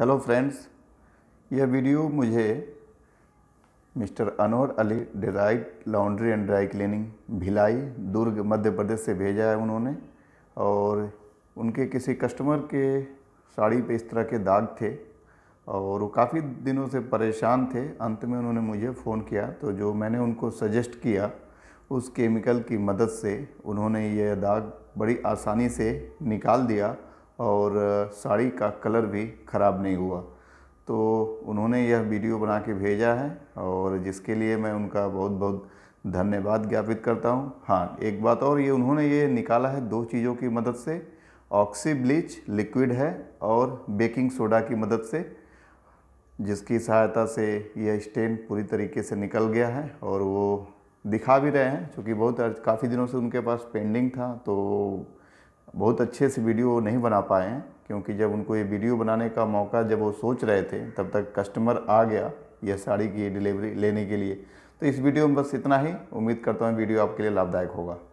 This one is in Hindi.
हेलो फ्रेंड्स यह वीडियो मुझे मिस्टर अनवर अली डिराइट laundry and dry cleaning Bhilai Durg Madhya Pradesh से भेजा है उन्होंने और उनके किसी कस्टमर के साड़ी पे इस तरह के दाग थे और वो काफ़ी दिनों से परेशान थे अंत में उन्होंने मुझे फ़ोन किया तो जो मैंने उनको सजेस्ट किया उस केमिकल की मदद से उन्होंने यह दाग बड़ी आसानी से निकाल दिया और साड़ी का कलर भी ख़राब नहीं हुआ तो उन्होंने यह वीडियो बना के भेजा है और जिसके लिए मैं उनका बहुत बहुत धन्यवाद ज्ञापित करता हूँ हाँ एक बात और ये उन्होंने ये निकाला है दो चीज़ों की मदद से ऑक्सी ब्लीच लिक्विड है और बेकिंग सोडा की मदद से जिसकी सहायता से यह स्टेन पूरी तरीके से निकल गया है और वो दिखा भी रहे हैं क्योंकि बहुत काफ़ी दिनों से उनके पास पेंडिंग था तो बहुत अच्छे से वीडियो नहीं बना पाए हैं क्योंकि जब उनको ये वीडियो बनाने का मौका जब वो सोच रहे थे तब तक कस्टमर आ गया यह साड़ी की डिलीवरी लेने के लिए तो इस वीडियो में बस इतना ही उम्मीद करता हूँ वीडियो आपके लिए लाभदायक होगा